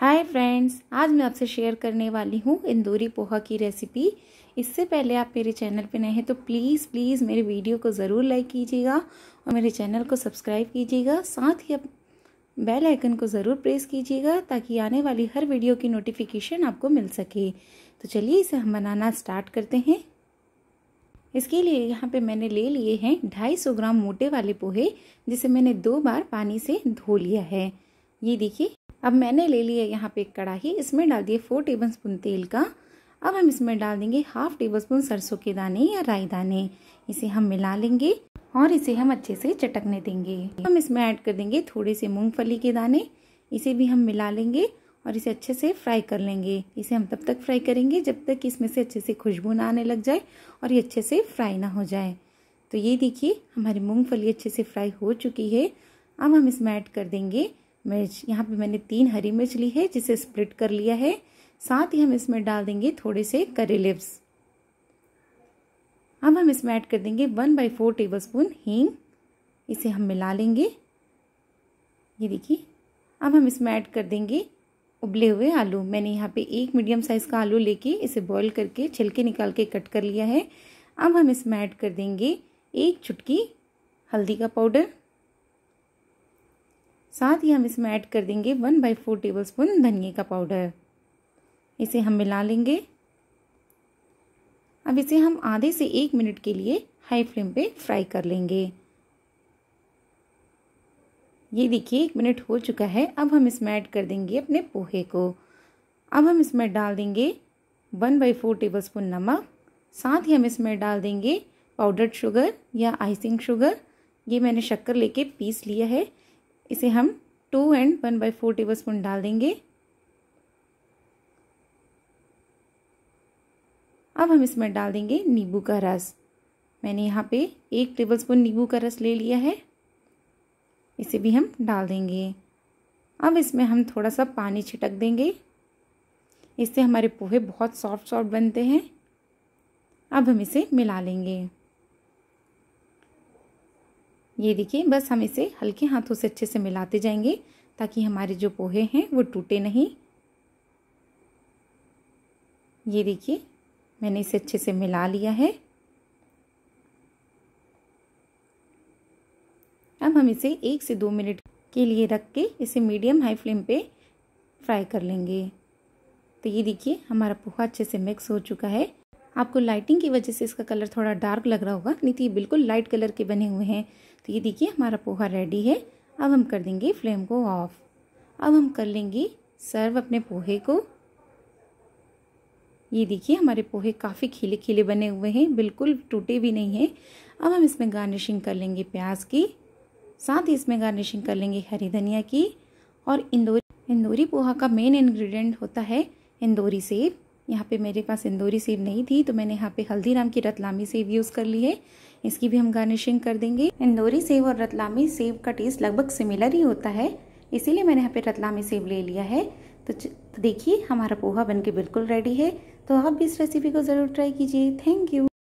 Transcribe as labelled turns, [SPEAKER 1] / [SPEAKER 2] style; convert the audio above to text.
[SPEAKER 1] hi friends आज मैं आपसे शेयर करने वाली हूँ इंदूरी पोहा की रेसिपी इससे पहले आप मेरे चैनल पर नए हैं तो प्लीज़ प्लीज़ मेरे वीडियो को ज़रूर लाइक कीजिएगा और मेरे चैनल को सब्सक्राइब कीजिएगा साथ ही आप बेल आइकन को ज़रूर प्रेस कीजिएगा ताकि आने वाली हर वीडियो की नोटिफिकेशन आपको मिल सके तो चलिए इसे हम बनाना स्टार्ट करते हैं इसके लिए यहाँ पे मैंने ले लिए हैं सौ ग्राम मोटे वाले पोहे जिसे मैंने दो बार पानी से धो लिया है ये देखिए अब मैंने ले लिया यहाँ पे एक कढ़ाई इसमें डाल दिए फोर टेबल स्पून तेल का अब हम इसमें डाल देंगे हाफ टेबल स्पून सरसों के दाने या राई दाने इसे हम मिला लेंगे और इसे हम अच्छे से चटकने देंगे हम इसमें ऐड कर देंगे थोड़े से मूंगफली के दाने इसे भी हम मिला लेंगे और इसे अच्छे से फ्राई कर लेंगे इसे हम तब तक फ्राई करेंगे जब तक इसमें से अच्छे से खुशबू ना आने लग जाए और ये अच्छे से फ्राई ना हो जाए तो ये देखिए हमारी मूंगफली अच्छे से फ्राई हो चुकी है अब हम इसमें ऐड कर देंगे मिर्च यहाँ पे मैंने तीन हरी मिर्च ली है जिसे स्प्लिट कर लिया है साथ ही हम इसमें डाल देंगे थोड़े से करी लिव्स अब हम इसमें ऐड कर देंगे one by four tablespoon हींग इसे हम मिला लेंगे ये देखिए अब हम इसमें ऐड कर देंगे उबले हुए आलू मैंने यहाँ पे एक मीडियम साइज़ का आलू लेके इसे बॉईल करके छिलके निकाल के कट कर लिया है अब हम इसमें ऐड कर देंगे एक चुटकी हल्दी का पाउडर साथ ही हम इसमें ऐड कर देंगे one by four tablespoon धनिया का पाउडर इसे हम मिला लेंगे अब इसे हम आधे से एक मिनट के लिए हाई फ्लेम पे फ्राई कर लेंगे ये देखिए एक मिनट हो चुका है अब हम इसमें ऐड कर देंगे अपने पोहे को अब हम इसमें डाल देंगे one by four tablespoon नमक साथ ही हम इसमें डाल देंगे पाउडर्ड शुगर या आइसिंग शुगर ये मैंने शक्कर लेके पीस लिया है इसे हम two and one by four tablespoon डाल देंगे अब हम इसमें डाल देंगे नींबू का रस मैंने यहाँ पे एक टेबल स्पून नींबू का रस ले लिया है इसे भी हम डाल देंगे अब इसमें हम थोड़ा सा पानी छिटक देंगे इससे हमारे पोहे बहुत सॉफ्ट सॉफ्ट बनते हैं अब हम इसे मिला लेंगे ये देखिए बस हम इसे हल्के हाथों से अच्छे से मिलाते जाएंगे ताकि हमारे जो पोहे हैं वो टूटे नहीं ये देखिए मैंने इसे अच्छे से मिला लिया है अब हम इसे एक से दो मिनट के लिए रख के इसे मीडियम हाई फ्लेम पे फ्राई कर लेंगे तो ये देखिए हमारा पोहा अच्छे से मिक्स हो चुका है आपको लाइटिंग की वजह से इसका कलर थोड़ा डार्क लग रहा होगा नहीं तो ये बिल्कुल लाइट कलर के बने हुए हैं तो ये देखिए हमारा पोहा रेडी है अब हम कर देंगे फ्लेम को ऑफ अब हम कर लेंगे सर्व अपने पोहे को ये देखिए हमारे पोहे काफ़ी खिले खिले बने हुए हैं बिल्कुल टूटे भी नहीं हैं अब हम इसमें गार्निशिंग कर लेंगे प्याज की साथ ही इसमें गार्निशिंग कर लेंगे हरी धनिया की और इंदौरी इंदौरी पोहा का मेन इंग्रेडिएंट होता है इंदौरी सेब यहाँ पे मेरे पास इंदौरी सेब नहीं थी तो मैंने यहाँ पे हल्दीराम की रतलामी सेब यूज़ कर ली है इसकी भी हम गार्निशिंग कर देंगे इंदौरी सेब और रतलामी सेब का टेस्ट लगभग सिमिलर ही होता है इसीलिए मैंने यहाँ पे रतलामी सेब ले लिया है तो, तो देखिए हमारा पोहा बनके बिल्कुल रेडी है तो आप भी इस रेसिपी को ज़रूर ट्राई कीजिए थैंक यू